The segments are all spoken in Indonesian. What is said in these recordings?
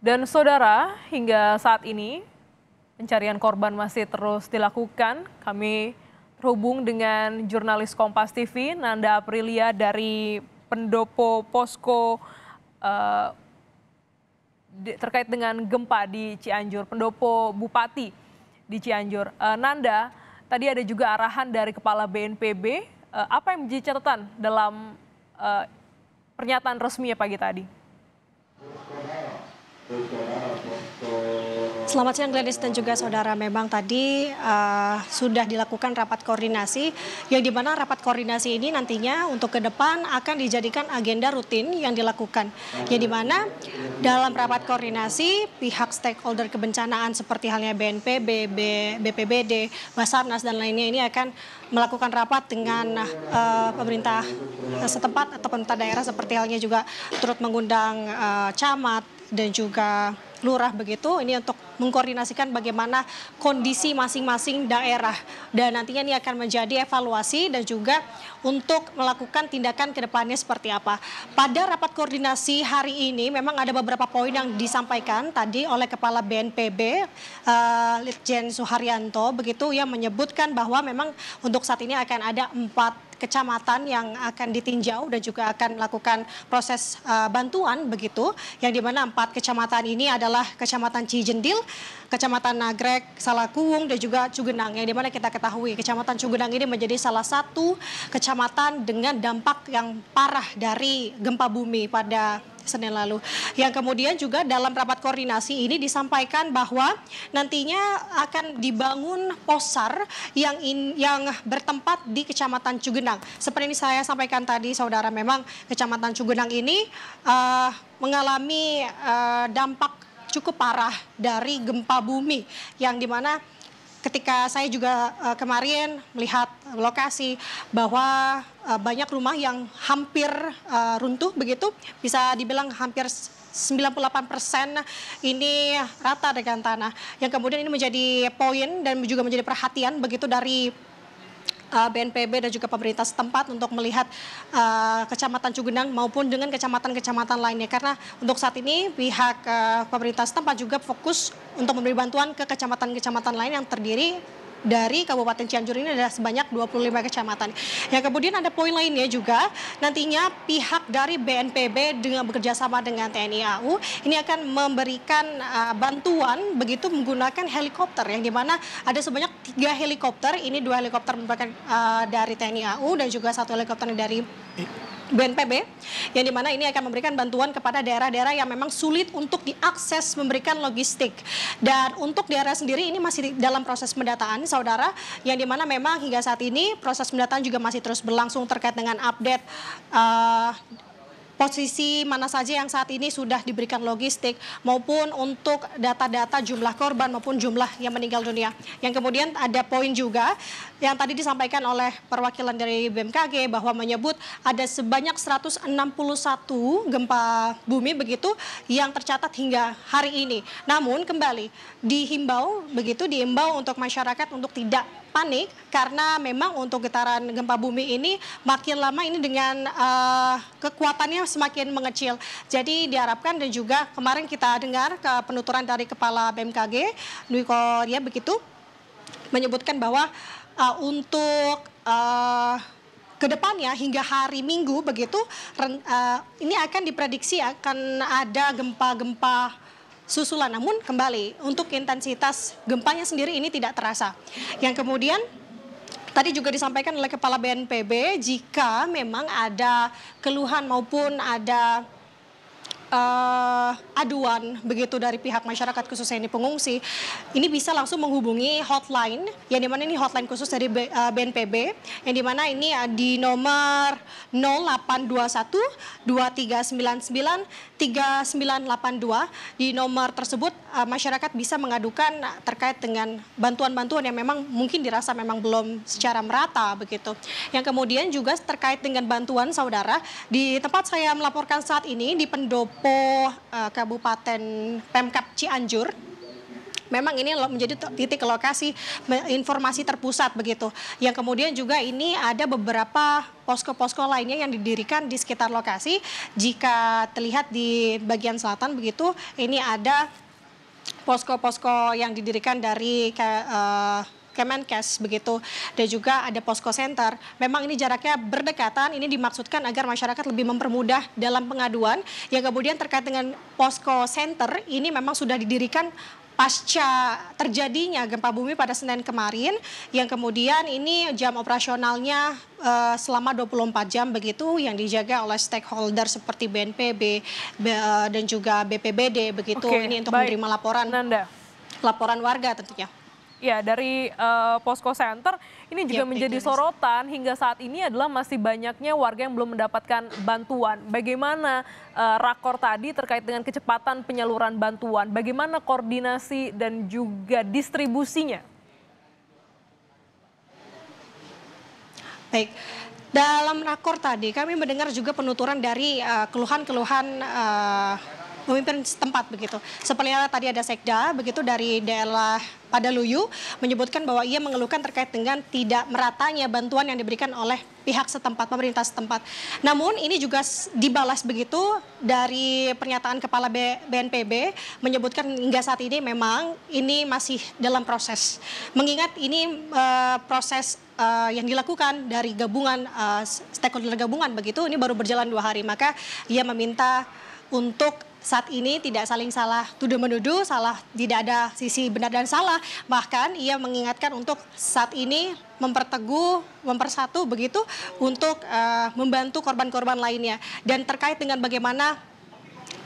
Dan saudara, hingga saat ini pencarian korban masih terus dilakukan. Kami terhubung dengan jurnalis Kompas TV, Nanda Aprilia dari pendopo posko eh, terkait dengan gempa di Cianjur, pendopo bupati di Cianjur. Eh, Nanda, tadi ada juga arahan dari Kepala BNPB. eh, apa yang menjadi catatan dalam eh, pernyataan resmi ya pagi tadi? Selamat siang Gladys dan juga saudara. Memang tadi uh, sudah dilakukan rapat koordinasi yang dimana rapat koordinasi ini nantinya untuk ke depan akan dijadikan agenda rutin yang dilakukan. Yang dimana dalam rapat koordinasi pihak stakeholder kebencanaan seperti halnya BNPB, BPBD, Basarnas dan lainnya ini akan melakukan rapat dengan uh, pemerintah setempat atau pemerintah daerah seperti halnya juga turut mengundang uh, camat dan juga lurah begitu ini untuk mengkoordinasikan bagaimana kondisi masing-masing daerah dan nantinya ini akan menjadi evaluasi dan juga untuk melakukan tindakan ke depannya seperti apa. Pada rapat koordinasi hari ini memang ada beberapa poin yang disampaikan tadi oleh Kepala BNPB uh, eh, Litjen Suharyanto begitu yang menyebutkan bahwa memang untuk untuk saat ini akan ada empat kecamatan yang akan ditinjau dan juga akan melakukan proses uh, bantuan begitu yang dimana empat kecamatan ini adalah Kecamatan Cijendil, Kecamatan Nagrek, Salakuwung dan juga Cugenang yang dimana kita ketahui Kecamatan Cugenang ini menjadi salah satu kecamatan dengan dampak yang parah dari gempa bumi pada Senin lalu. Yang kemudian juga dalam rapat koordinasi ini disampaikan bahwa nantinya akan dibangun posar yang in, yang bertempat di Kecamatan Cugenang Cugenang. Seperti saya sampaikan tadi, saudara, memang Kecamatan Cugenang ini uh, mengalami uh, dampak cukup parah dari gempa bumi yang dimana ketika saya juga uh, kemarin melihat lokasi bahwa uh, banyak rumah yang hampir uh, runtuh begitu bisa dibilang hampir 98 persen ini rata dengan tanah yang kemudian ini menjadi poin dan juga menjadi perhatian begitu dari BNPB eh, dan juga pemerintah setempat untuk melihat uh, Kecamatan Cugenang maupun dengan kecamatan-kecamatan lainnya karena untuk saat ini pihak uh, pemerintah setempat juga fokus untuk memberi bantuan ke kecamatan-kecamatan lain yang terdiri dari Kabupaten Cianjur ini adalah sebanyak 25 kecamatan. Yang kemudian ada poin lainnya juga nantinya pihak dari BNPB dengan bekerjasama dengan TNI AU ini akan memberikan uh, bantuan begitu menggunakan helikopter yang dimana ada sebanyak tiga helikopter ini dua helikopter merupakan uh, dari TNI AU dan juga satu helikopter dari BNPB yang dimana ini akan memberikan bantuan kepada daerah-daerah yang memang sulit untuk diakses memberikan logistik dan untuk daerah sendiri ini masih dalam proses pendataan saudara yang dimana memang hingga saat ini proses pendataan juga masih terus berlangsung terkait dengan update uh, posisi mana saja yang saat ini sudah diberikan logistik maupun untuk data-data jumlah korban maupun jumlah yang meninggal dunia. Yang kemudian ada poin juga yang tadi disampaikan oleh perwakilan dari BMKG bahwa menyebut ada sebanyak 161 gempa bumi begitu yang tercatat hingga hari ini. Namun kembali dihimbau begitu diimbau untuk masyarakat untuk tidak panik karena memang untuk getaran gempa bumi ini makin lama ini dengan uh, kekuatannya semakin mengecil. Jadi diharapkan dan juga kemarin kita dengar ke penuturan dari Kepala BMKG Dwi Korea begitu menyebutkan bahwa uh, untuk uh, eh, kedepannya hingga hari Minggu begitu ini akan diprediksi akan ada gempa-gempa susulan. Namun kembali untuk intensitas gempanya sendiri ini tidak terasa. Yang kemudian Tadi juga disampaikan oleh Kepala BNPB jika memang ada keluhan maupun ada uh, uh, aduan begitu dari pihak masyarakat khususnya ini pengungsi, ini bisa langsung menghubungi hotline yang dimana ini hotline khusus dari BNPB eh, yang dimana ini eh, di nomor 0821 2399 3982 di nomor tersebut uh, masyarakat bisa mengadukan terkait dengan bantuan-bantuan yang memang mungkin dirasa memang belum secara merata begitu. Yang kemudian juga terkait dengan bantuan saudara di tempat saya melaporkan saat ini di pendopo uh, Eh, Kabupaten Pemkap Cianjur memang ini menjadi titik lokasi informasi terpusat begitu. Yang kemudian juga ini ada beberapa posko-posko lainnya yang didirikan di sekitar lokasi. Jika terlihat di bagian selatan begitu, ini ada posko-posko yang didirikan dari uh, Kemenkes begitu dan juga ada posko center. Memang ini jaraknya berdekatan, ini dimaksudkan agar masyarakat lebih mempermudah dalam pengaduan yang kemudian terkait dengan posko center ini memang sudah didirikan pasca terjadinya gempa bumi pada Senin kemarin yang kemudian ini jam operasionalnya eh, selama 24 jam begitu yang dijaga oleh stakeholder seperti BNPB eh, dan juga BPBD begitu Oke. ini untuk baik. menerima laporan laporan warga tentunya. Ya, dari uh, posko center ini juga ya, menjadi ya, sorotan hingga saat ini adalah masih banyaknya warga yang belum mendapatkan bantuan. Bagaimana uh, rakor tadi terkait dengan kecepatan penyaluran bantuan? Bagaimana koordinasi dan juga distribusinya? Baik. Dalam rakor tadi kami mendengar juga penuturan dari eh, keluhan-keluhan pemimpin setempat begitu. Seperti tadi ada Sekda begitu dari daerah Luyu menyebutkan bahwa ia mengeluhkan terkait dengan tidak meratanya bantuan yang diberikan oleh pihak setempat, pemerintah setempat. Namun ini juga dibalas begitu dari pernyataan Kepala BNPB menyebutkan hingga saat ini memang ini masih dalam proses. Mengingat ini uh, proses uh, yang dilakukan dari gabungan uh, stakeholder gabungan begitu ini baru berjalan dua hari maka ia meminta untuk saat ini tidak saling salah tuduh menuduh, salah tidak ada sisi benar dan salah. Bahkan ia mengingatkan untuk saat ini memperteguh, mempersatu begitu untuk uh, membantu korban-korban lainnya. Dan terkait dengan bagaimana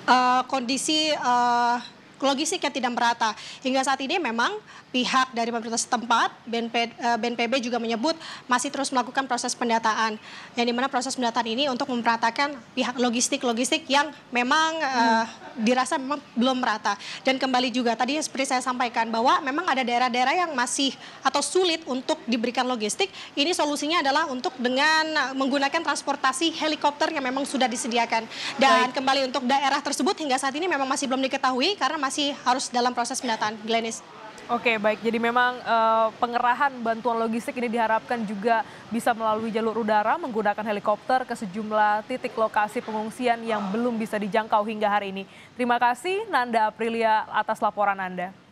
uh, kondisi uh, logistik yang tidak merata. Hingga saat ini memang pihak dari pemerintah setempat, BNP, eh, BNPB juga menyebut masih terus melakukan proses pendataan. Yang dimana proses pendataan ini untuk memeratakan pihak logistik-logistik yang memang hmm. uh, dirasa memang belum merata. Dan kembali juga tadi seperti saya sampaikan bahwa memang ada daerah-daerah yang masih atau sulit untuk diberikan logistik. Ini solusinya adalah untuk dengan menggunakan transportasi helikopter yang memang sudah disediakan. Dan Baik. kembali untuk daerah tersebut hingga saat ini memang masih belum diketahui karena masih masih harus dalam proses pendataan. Glenis. Oke, baik. Jadi memang uh, pengerahan bantuan logistik ini diharapkan juga bisa melalui jalur udara menggunakan helikopter ke sejumlah titik lokasi pengungsian yang belum bisa dijangkau hingga hari ini. Terima kasih Nanda Aprilia atas laporan Anda.